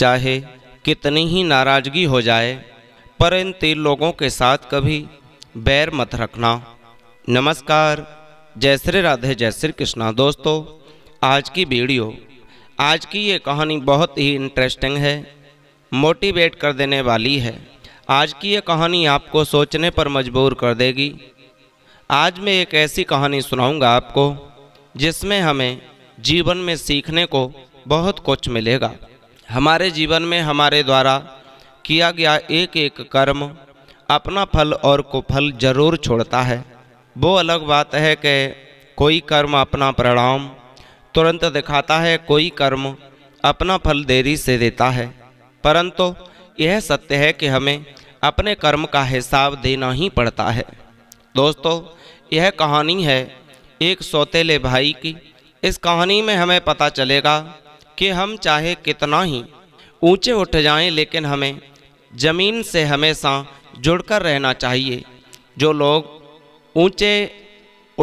चाहे कितनी ही नाराज़गी हो जाए पर इन तीन लोगों के साथ कभी बैर मत रखना नमस्कार जय श्री राधे जय श्री कृष्णा दोस्तों आज की वीडियो आज की ये कहानी बहुत ही इंटरेस्टिंग है मोटिवेट कर देने वाली है आज की ये कहानी आपको सोचने पर मजबूर कर देगी आज मैं एक ऐसी कहानी सुनाऊंगा आपको जिसमें हमें जीवन में सीखने को बहुत कुछ मिलेगा हमारे जीवन में हमारे द्वारा किया गया एक एक कर्म अपना फल और कुफल जरूर छोड़ता है वो अलग बात है कि कोई कर्म अपना परिणाम तुरंत दिखाता है कोई कर्म अपना फल देरी से देता है परंतु यह सत्य है कि हमें अपने कर्म का हिसाब देना ही पड़ता है दोस्तों यह कहानी है एक सौतेले भाई की इस कहानी में हमें पता चलेगा कि हम चाहे कितना ही ऊंचे उठ जाएं लेकिन हमें ज़मीन से हमेशा जुड़कर रहना चाहिए जो लोग ऊंचे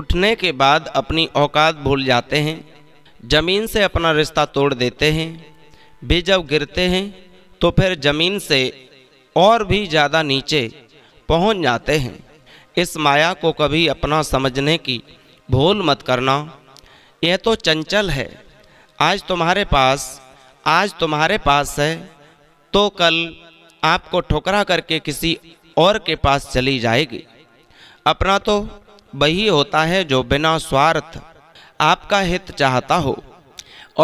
उठने के बाद अपनी औकात भूल जाते हैं ज़मीन से अपना रिश्ता तोड़ देते हैं भी जब गिरते हैं तो फिर ज़मीन से और भी ज़्यादा नीचे पहुंच जाते हैं इस माया को कभी अपना समझने की भूल मत करना यह तो चंचल है आज तुम्हारे पास आज तुम्हारे पास है तो कल आपको ठोकरा करके किसी और के पास चली जाएगी अपना तो वही होता है जो बिना स्वार्थ आपका हित चाहता हो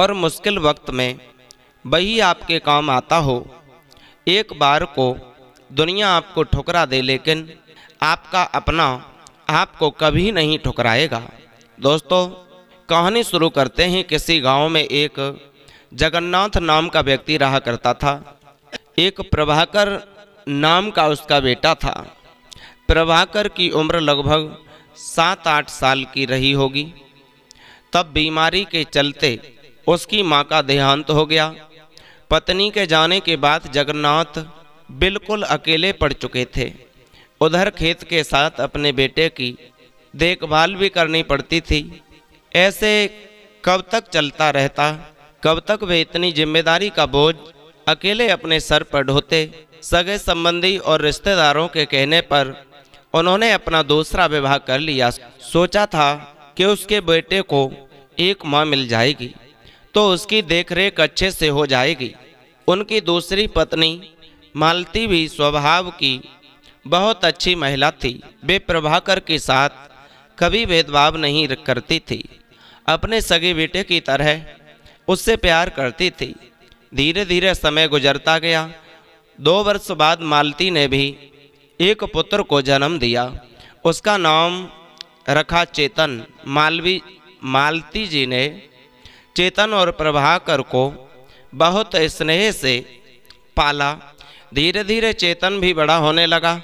और मुश्किल वक्त में वही आपके काम आता हो एक बार को दुनिया आपको ठुकरा दे लेकिन आपका अपना आपको कभी नहीं ठुकराएगा दोस्तों कहानी शुरू करते हैं किसी गांव में एक जगन्नाथ नाम का व्यक्ति रहा करता था एक प्रभाकर नाम का उसका बेटा था प्रभाकर की उम्र लगभग सात आठ साल की रही होगी तब बीमारी के चलते उसकी माँ का देहांत हो गया पत्नी के जाने के बाद जगन्नाथ बिल्कुल अकेले पड़ चुके थे उधर खेत के साथ अपने बेटे की देखभाल भी करनी पड़ती थी ऐसे कब तक चलता रहता कब तक वे इतनी जिम्मेदारी का बोझ अकेले अपने सर पर ढोते सगे संबंधी और रिश्तेदारों के कहने पर उन्होंने अपना दूसरा विवाह कर लिया सोचा था कि उसके बेटे को एक माँ मिल जाएगी तो उसकी देखरेख अच्छे से हो जाएगी उनकी दूसरी पत्नी मालती भी स्वभाव की बहुत अच्छी महिला थी वे प्रभाकर के साथ कभी भेदभाव नहीं करती थी अपने सगे बेटे की तरह उससे प्यार करती थी धीरे धीरे समय गुजरता गया दो वर्ष बाद मालती ने भी एक पुत्र को जन्म दिया उसका नाम रखा चेतन मालवी मालती जी ने चेतन और प्रभाकर को बहुत स्नेह से पाला धीरे धीरे चेतन भी बड़ा होने लगा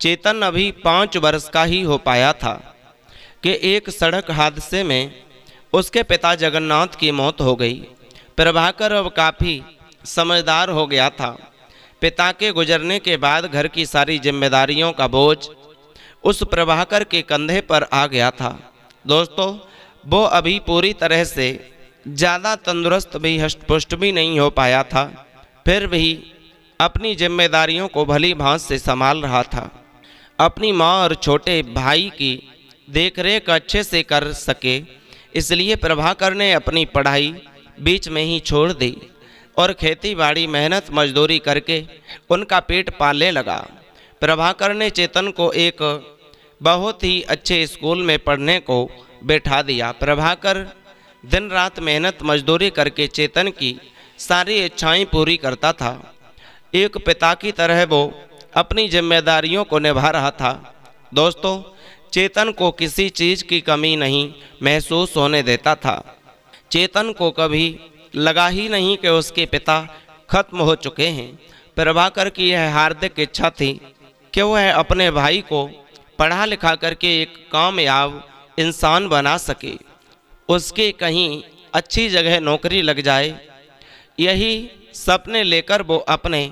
चेतन अभी पाँच वर्ष का ही हो पाया था कि एक सड़क हादसे में उसके पिता जगन्नाथ की मौत हो गई प्रभाकर अब काफ़ी समझदार हो गया था पिता के गुजरने के बाद घर की सारी जिम्मेदारियों का बोझ उस प्रभाकर के कंधे पर आ गया था दोस्तों वो अभी पूरी तरह से ज़्यादा तंदुरुस्त भी हष्टपुष्ट भी नहीं हो पाया था फिर भी अपनी जिम्मेदारियों को भली भांस से संभाल रहा था अपनी माँ और छोटे भाई की देखरेख अच्छे से कर सके इसलिए प्रभाकर ने अपनी पढ़ाई बीच में ही छोड़ दी और खेतीबाड़ी मेहनत मजदूरी करके उनका पेट पालने लगा प्रभाकर ने चेतन को एक बहुत ही अच्छे स्कूल में पढ़ने को बैठा दिया प्रभाकर दिन रात मेहनत मजदूरी करके चेतन की सारी इच्छाएं पूरी करता था एक पिता की तरह वो अपनी जिम्मेदारियों को निभा रहा था दोस्तों चेतन को किसी चीज़ की कमी नहीं महसूस होने देता था चेतन को कभी लगा ही नहीं कि उसके पिता खत्म हो चुके हैं प्रभाकर की यह हार्दिक इच्छा थी कि वह अपने भाई को पढ़ा लिखा करके एक कामयाब इंसान बना सके उसके कहीं अच्छी जगह नौकरी लग जाए यही सपने लेकर वो अपने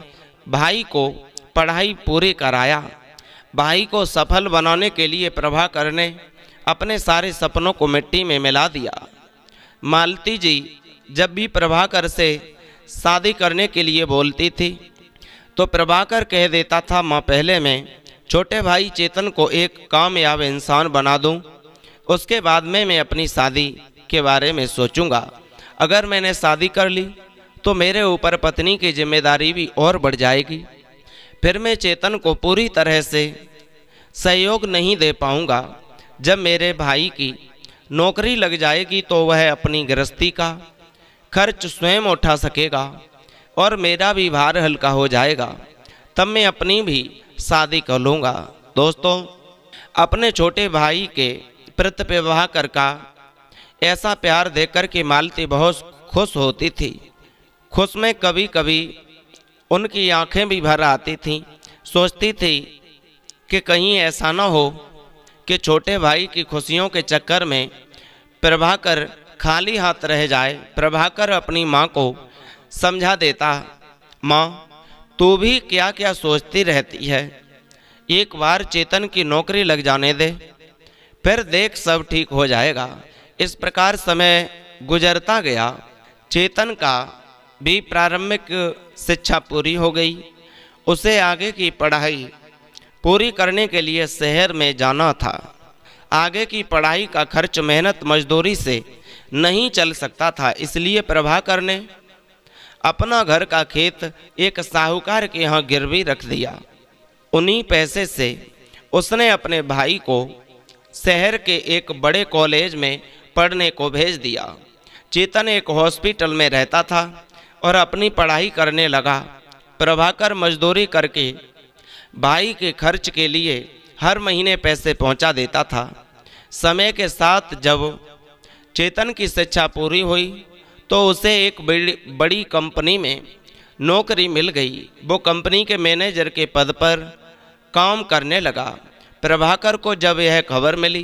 भाई को पढ़ाई पूरी कराया भाई को सफल बनाने के लिए प्रभाकर ने अपने सारे सपनों को मिट्टी में मिला दिया मालती जी जब भी प्रभाकर से शादी करने के लिए बोलती थी तो प्रभाकर कह देता था माँ पहले मैं छोटे भाई चेतन को एक कामयाब इंसान बना दूँ उसके बाद में मैं अपनी शादी के बारे में सोचूंगा अगर मैंने शादी कर ली तो मेरे ऊपर पत्नी की जिम्मेदारी भी और बढ़ जाएगी फिर मैं चेतन को पूरी तरह से सहयोग नहीं दे पाऊंगा जब मेरे भाई की नौकरी लग जाएगी तो वह अपनी गृहस्थी का खर्च स्वयं उठा सकेगा और मेरा भी भार हल्का हो जाएगा तब मैं अपनी भी शादी कर लूँगा दोस्तों अपने छोटे भाई के प्रति विवाह कर का ऐसा प्यार देकर के मालती बहुत खुश होती थी खुश में कभी कभी उनकी आंखें भी भर आती थीं सोचती थी कि कहीं ऐसा ना हो कि छोटे भाई की खुशियों के चक्कर में प्रभाकर खाली हाथ रह जाए प्रभाकर अपनी माँ को समझा देता माँ तू भी क्या क्या सोचती रहती है एक बार चेतन की नौकरी लग जाने दे फिर देख सब ठीक हो जाएगा इस प्रकार समय गुजरता गया चेतन का भी प्रारंभिक शिक्षा पूरी हो गई उसे आगे की पढ़ाई पूरी करने के लिए शहर में जाना था आगे की पढ़ाई का खर्च मेहनत मजदूरी से नहीं चल सकता था इसलिए प्रभाकर ने अपना घर का खेत एक साहूकार के यहाँ गिरवी रख दिया उन्हीं पैसे से उसने अपने भाई को शहर के एक बड़े कॉलेज में पढ़ने को भेज दिया चेतन एक हॉस्पिटल में रहता था और अपनी पढ़ाई करने लगा प्रभाकर मजदूरी करके भाई के खर्च के लिए हर महीने पैसे पहुंचा देता था समय के साथ जब चेतन की शिक्षा पूरी हुई तो उसे एक बड़ी बड़ी कंपनी में नौकरी मिल गई वो कंपनी के मैनेजर के पद पर काम करने लगा प्रभाकर को जब यह खबर मिली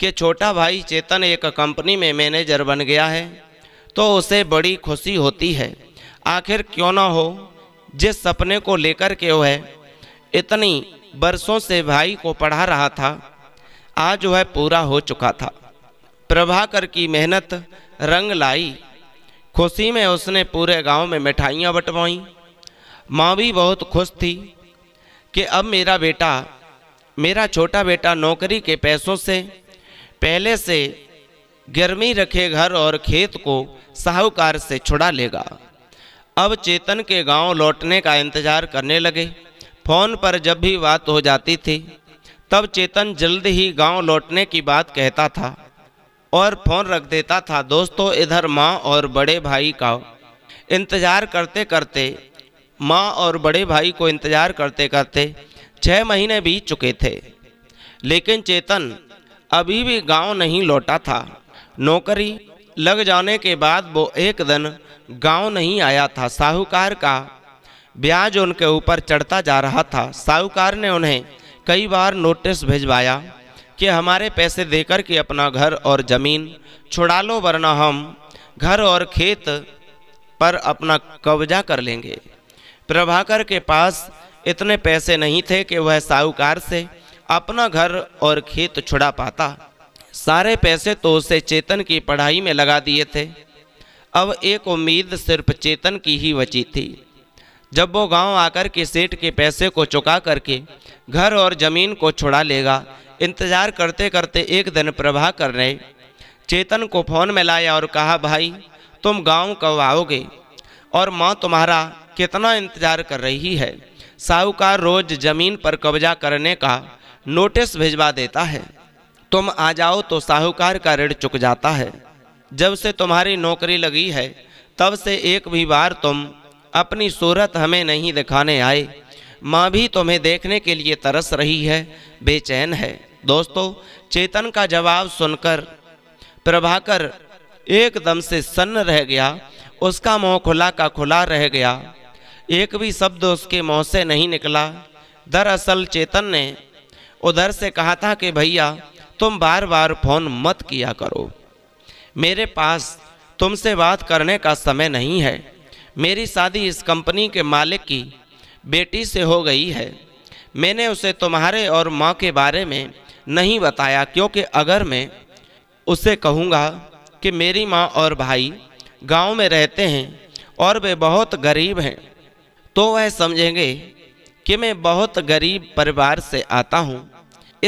कि छोटा भाई चेतन एक कंपनी में मैनेजर बन गया है तो उसे बड़ी खुशी होती है आखिर क्यों ना हो जिस सपने को लेकर के वह इतनी बरसों से भाई को पढ़ा रहा था आज वह पूरा हो चुका था प्रभाकर की मेहनत रंग लाई खुशी में उसने पूरे गांव में मिठाइयाँ बटवाई माँ भी बहुत खुश थी कि अब मेरा बेटा मेरा छोटा बेटा नौकरी के पैसों से पहले से गर्मी रखे घर और खेत को साहूकार से छुड़ा लेगा अब चेतन के गांव लौटने का इंतजार करने लगे फोन पर जब भी बात हो जाती थी तब चेतन जल्द ही गांव लौटने की बात कहता था और फोन रख देता था दोस्तों इधर माँ और बड़े भाई का इंतज़ार करते करते माँ और बड़े भाई को इंतज़ार करते करते छः महीने बीत चुके थे लेकिन चेतन अभी भी गांव नहीं लौटा था नौकरी लग जाने के बाद वो एक दिन गांव नहीं आया था साहूकार का ब्याज उनके ऊपर चढ़ता जा रहा था साहूकार ने उन्हें कई बार नोटिस भिजवाया कि हमारे पैसे देकर के अपना घर और ज़मीन छुड़ा लो वरना हम घर और खेत पर अपना कब्जा कर लेंगे प्रभाकर के पास इतने पैसे नहीं थे कि वह साहूकार से अपना घर और खेत छुड़ा पाता सारे पैसे तो उसे चेतन की पढ़ाई में लगा दिए थे अब एक उम्मीद सिर्फ चेतन की ही बची थी जब वो गांव आकर के सेठ के पैसे को चुका करके घर और ज़मीन को छुड़ा लेगा इंतज़ार करते करते एक दिन प्रभा कर रहे चेतन को फ़ोन में लाया और कहा भाई तुम गांव कब आओगे और माँ तुम्हारा कितना इंतज़ार कर रही है साहूकार रोज़ ज़मीन पर कब्जा करने का नोटिस भिजवा देता है तुम आ जाओ तो साहूकार का ऋण चुक जाता है जब से तुम्हारी नौकरी लगी है तब से एक भी बार तुम अपनी सूरत हमें नहीं दिखाने आए माँ भी तुम्हें देखने के लिए तरस रही है बेचैन है दोस्तों चेतन का जवाब सुनकर प्रभाकर एकदम से सन्न रह गया उसका मुँह खुला का खुला रह गया एक भी शब्द उसके मुँह से नहीं निकला दरअसल चेतन ने उधर से कहा था कि भैया तुम बार बार फ़ोन मत किया करो मेरे पास तुमसे बात करने का समय नहीं है मेरी शादी इस कंपनी के मालिक की बेटी से हो गई है मैंने उसे तुम्हारे और माँ के बारे में नहीं बताया क्योंकि अगर मैं उसे कहूँगा कि मेरी माँ और भाई गांव में रहते हैं और वे बहुत गरीब हैं तो वह समझेंगे कि मैं बहुत गरीब परिवार से आता हूँ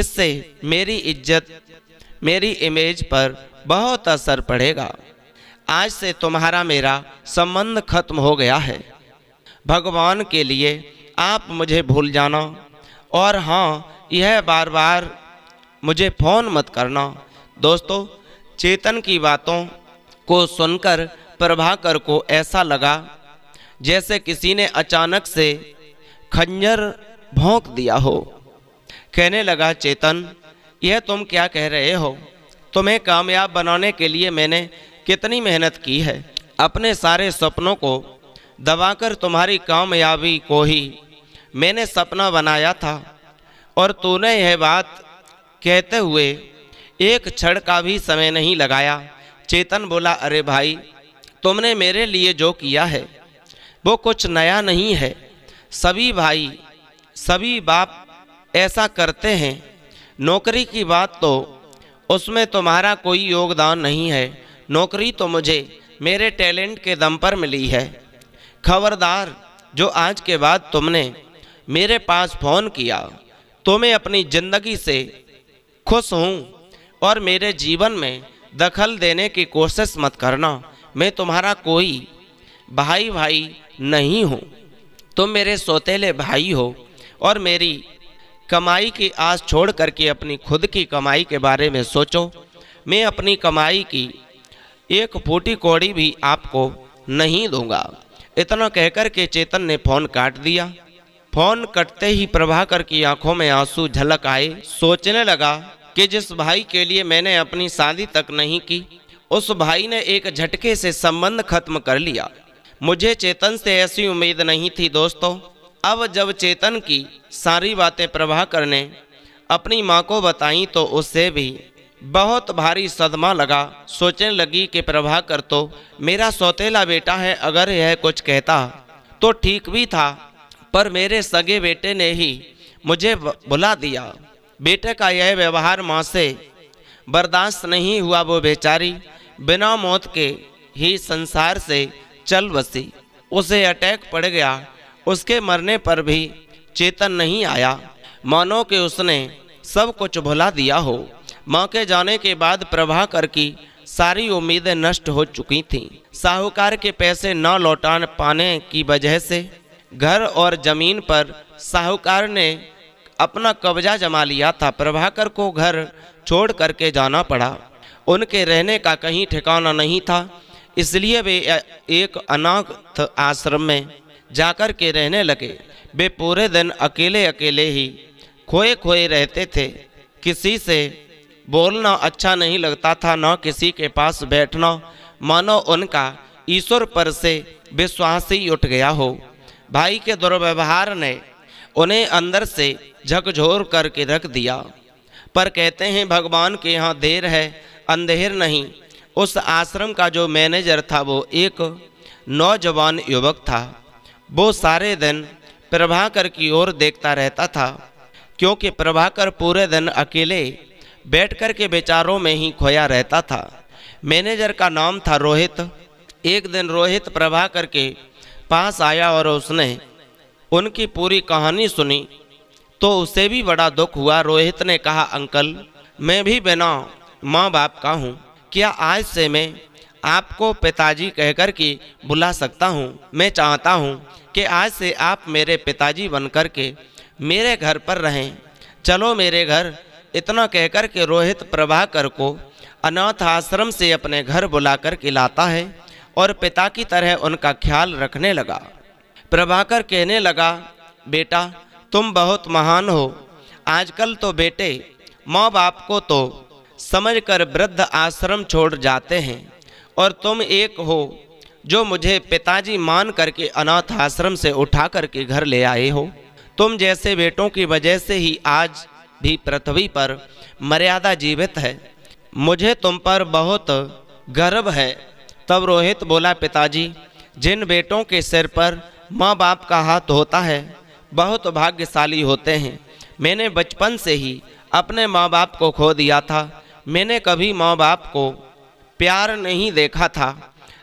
इससे मेरी इज्जत मेरी इमेज पर बहुत असर पड़ेगा आज से तुम्हारा मेरा संबंध खत्म हो गया है भगवान के लिए आप मुझे भूल जाना और हाँ यह बार बार मुझे फ़ोन मत करना दोस्तों चेतन की बातों को सुनकर प्रभाकर को ऐसा लगा जैसे किसी ने अचानक से खंजर भोंक दिया हो कहने लगा चेतन यह तुम क्या कह रहे हो तुम्हें कामयाब बनाने के लिए मैंने कितनी मेहनत की है अपने सारे सपनों को दबाकर तुम्हारी कामयाबी को ही मैंने सपना बनाया था और तूने यह बात कहते हुए एक क्षण का भी समय नहीं लगाया चेतन बोला अरे भाई तुमने मेरे लिए जो किया है वो कुछ नया नहीं है सभी भाई सभी बाप ऐसा करते हैं नौकरी की बात तो उसमें तुम्हारा कोई योगदान नहीं है नौकरी तो मुझे मेरे टैलेंट के दम पर मिली है खबरदार जो आज के बाद तुमने मेरे पास फ़ोन किया तो मैं अपनी ज़िंदगी से खुश हूँ और मेरे जीवन में दखल देने की कोशिश मत करना मैं तुम्हारा कोई भाई भाई नहीं हूँ तुम मेरे सोतेले भाई हो और मेरी कमाई की आस छोड़ करके अपनी खुद की कमाई के बारे में सोचो मैं अपनी कमाई की एक फूटी कौड़ी भी आपको नहीं दूंगा इतना कहकर के चेतन ने फोन काट दिया फोन कटते ही प्रभाकर की आंखों में आंसू झलक आए सोचने लगा कि जिस भाई के लिए मैंने अपनी शादी तक नहीं की उस भाई ने एक झटके से संबंध खत्म कर लिया मुझे चेतन से ऐसी उम्मीद नहीं थी दोस्तों अब जब चेतन की सारी बातें प्रभाकर ने अपनी माँ को बताई तो उससे भी बहुत भारी सदमा लगा सोचने लगी कि प्रभाकर तो मेरा सौतेला बेटा है अगर यह कुछ कहता तो ठीक भी था पर मेरे सगे बेटे ने ही मुझे बुला दिया बेटे का यह व्यवहार माँ से बर्दाश्त नहीं हुआ वो बेचारी बिना मौत के ही संसार से चल बसी उसे अटैक पड़ गया उसके मरने पर भी चेतन नहीं आया मानो कि उसने सब कुछ भुला दिया हो माँ के जाने के बाद प्रभाकर की सारी उम्मीदें नष्ट हो चुकी थीं साहूकार के पैसे न लौटा पाने की वजह से घर और जमीन पर साहूकार ने अपना कब्जा जमा लिया था प्रभाकर को घर छोड़ करके जाना पड़ा उनके रहने का कहीं ठिकाना नहीं था इसलिए वे एक अनाथ आश्रम में जाकर के रहने लगे वे पूरे दिन अकेले अकेले ही खोए खोए रहते थे किसी से बोलना अच्छा नहीं लगता था न किसी के पास बैठना मानो उनका ईश्वर पर से विश्वास ही उठ गया हो भाई के दुर्व्यवहार ने उन्हें अंदर से झकझोर करके रख दिया पर कहते हैं भगवान के यहाँ देर है अंधेर नहीं उस आश्रम का जो मैनेजर था वो एक नौजवान युवक था वो सारे दिन प्रभाकर की ओर देखता रहता था क्योंकि प्रभाकर पूरे दिन अकेले बैठकर के विचारों में ही खोया रहता था मैनेजर का नाम था रोहित एक दिन रोहित प्रभाकर के पास आया और उसने उनकी पूरी कहानी सुनी तो उसे भी बड़ा दुख हुआ रोहित ने कहा अंकल मैं भी बिना माँ बाप का हूँ क्या आज से मैं आपको पिताजी कहकर के बुला सकता हूँ मैं चाहता हूँ कि आज से आप मेरे पिताजी बन कर के मेरे घर पर रहें चलो मेरे घर इतना कहकर के रोहित प्रभाकर को अनाथ आश्रम से अपने घर बुला कर के लाता है और पिता की तरह उनका ख्याल रखने लगा प्रभाकर कहने लगा बेटा तुम बहुत महान हो आजकल तो बेटे माँ बाप को तो समझकर वृद्ध आश्रम छोड़ जाते हैं और तुम एक हो जो मुझे पिताजी मान करके अनाथ आश्रम से उठा करके घर ले आए हो तुम जैसे बेटों की वजह से ही आज भी पृथ्वी पर मर्यादा जीवित है मुझे तुम पर बहुत गर्व है तब रोहित बोला पिताजी जिन बेटों के सिर पर माँ बाप का हाथ होता है बहुत भाग्यशाली होते हैं मैंने बचपन से ही अपने माँ बाप को खो दिया था मैंने कभी माँ बाप को प्यार नहीं देखा था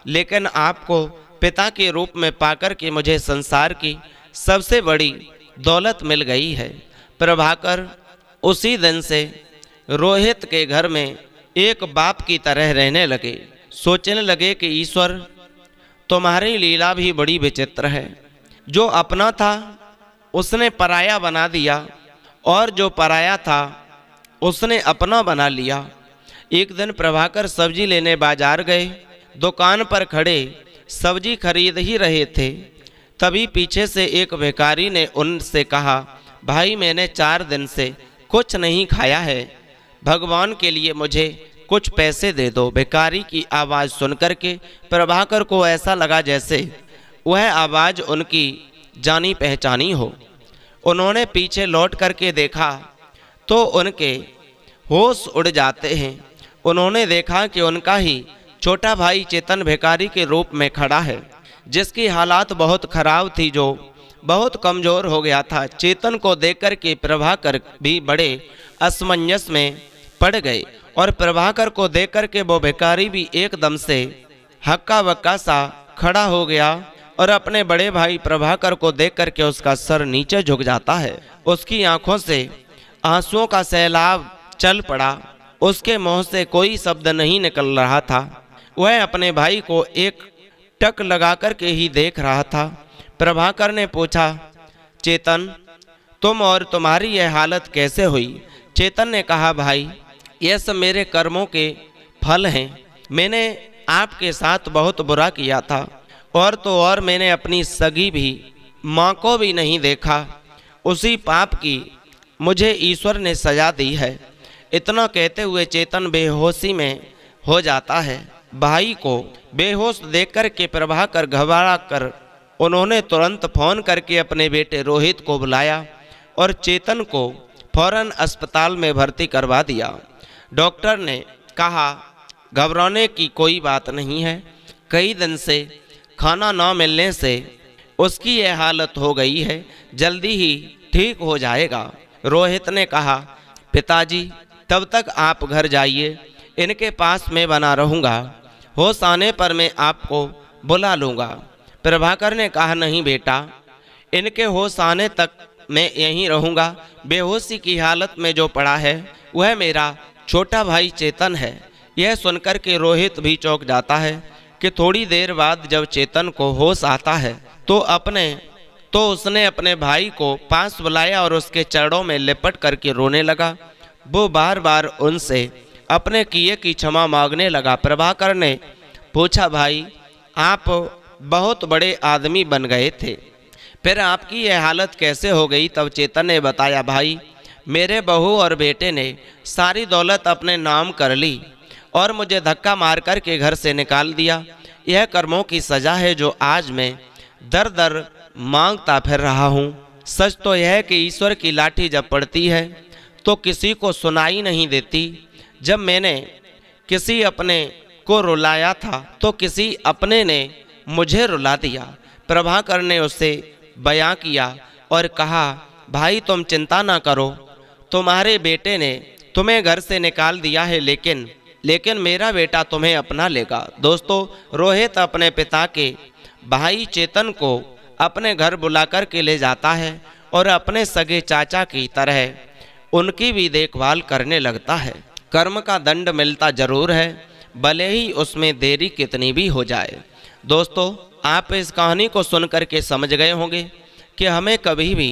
लेकिन आपको पिता के रूप में पाकर के मुझे संसार की सबसे बड़ी दौलत मिल गई है प्रभाकर उसी दिन से रोहित के घर में एक बाप की तरह रहने लगे सोचने लगे कि ईश्वर तुम्हारी लीला भी बड़ी विचित्र है जो अपना था उसने पराया बना दिया और जो पराया था उसने अपना बना लिया एक दिन प्रभाकर सब्जी लेने बाजार गए दुकान पर खड़े सब्जी खरीद ही रहे थे तभी पीछे से एक भिखारी ने उनसे कहा भाई मैंने चार दिन से कुछ नहीं खाया है भगवान के लिए मुझे कुछ पैसे दे दो भिकारी की आवाज़ सुनकर के प्रभाकर को ऐसा लगा जैसे वह आवाज़ उनकी जानी पहचानी हो उन्होंने पीछे लौट करके देखा तो उनके होश उड़ जाते हैं उन्होंने देखा कि उनका ही छोटा भाई चेतन भिकारी के रूप में खड़ा है जिसकी हालात बहुत खराब थी जो बहुत कमजोर हो गया था चेतन को देखकर के प्रभाकर भी बड़े असमंजस में पड़ गए और प्रभाकर को देखकर के वो भिकारी भी एकदम से हक्का वक्का सा खड़ा हो गया और अपने बड़े भाई प्रभाकर को देख करके उसका सर नीचे झुक जाता है उसकी आंखों से आंसुओं का सैलाब चल पड़ा उसके मुंह से कोई शब्द नहीं निकल रहा था वह अपने भाई को एक टक लगा करके ही देख रहा था प्रभाकर ने पूछा चेतन तुम और तुम्हारी यह हालत कैसे हुई चेतन ने कहा भाई यह सब मेरे कर्मों के फल हैं मैंने आपके साथ बहुत बुरा किया था और तो और मैंने अपनी सगी भी माँ को भी नहीं देखा उसी पाप की मुझे ईश्वर ने सजा दी है इतना कहते हुए चेतन बेहोशी में हो जाता है भाई को बेहोश देकर के प्रभा कर घबरा कर उन्होंने तुरंत फोन करके अपने बेटे रोहित को बुलाया और चेतन को फौरन अस्पताल में भर्ती करवा दिया डॉक्टर ने कहा घबराने की कोई बात नहीं है कई दिन से खाना ना मिलने से उसकी यह हालत हो गई है जल्दी ही ठीक हो जाएगा रोहित ने कहा पिताजी तब तक आप घर जाइए इनके पास मैं बना रहूँगा होश आने पर मैं आपको बुला लूँगा प्रभाकर ने कहा नहीं बेटा इनके होश आने तक मैं यहीं रहूँगा बेहोशी की हालत में जो पड़ा है वह मेरा छोटा भाई चेतन है यह सुनकर के रोहित भी चौंक जाता है कि थोड़ी देर बाद जब चेतन को होश आता है तो अपने तो उसने अपने भाई को पास बुलाया और उसके चरणों में लिपट करके रोने लगा वो बार बार उनसे अपने किए की क्षमा मांगने लगा प्रभाकर ने पूछा भाई आप बहुत बड़े आदमी बन गए थे फिर आपकी यह हालत कैसे हो गई तब चेतन ने बताया भाई मेरे बहू और बेटे ने सारी दौलत अपने नाम कर ली और मुझे धक्का मार कर के घर से निकाल दिया यह कर्मों की सज़ा है जो आज मैं दर दर मांगता फिर रहा हूँ सच तो यह है कि ईश्वर की लाठी जब पड़ती है तो किसी को सुनाई नहीं देती जब मैंने किसी अपने को रुलाया था तो किसी अपने ने मुझे रुला दिया प्रभाकर ने उसे बयां किया और कहा भाई तुम चिंता ना करो तुम्हारे बेटे ने तुम्हें घर से निकाल दिया है लेकिन लेकिन मेरा बेटा तुम्हें अपना लेगा दोस्तों रोहित अपने पिता के भाई चेतन को अपने घर बुला कर के ले जाता है और अपने सगे चाचा की तरह उनकी भी देखभाल करने लगता है कर्म का दंड मिलता जरूर है भले ही उसमें देरी कितनी भी हो जाए दोस्तों आप इस कहानी को सुन के समझ गए होंगे कि हमें कभी भी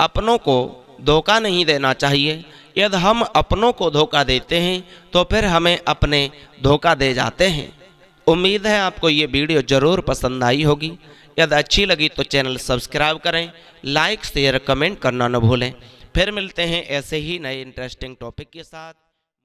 अपनों को धोखा नहीं देना चाहिए यदि हम अपनों को धोखा देते हैं तो फिर हमें अपने धोखा दे जाते हैं उम्मीद है आपको ये वीडियो ज़रूर पसंद आई होगी यदि अच्छी लगी तो चैनल सब्सक्राइब करें लाइक शेयर कमेंट करना न भूलें फिर मिलते हैं ऐसे ही नए इंटरेस्टिंग टॉपिक के साथ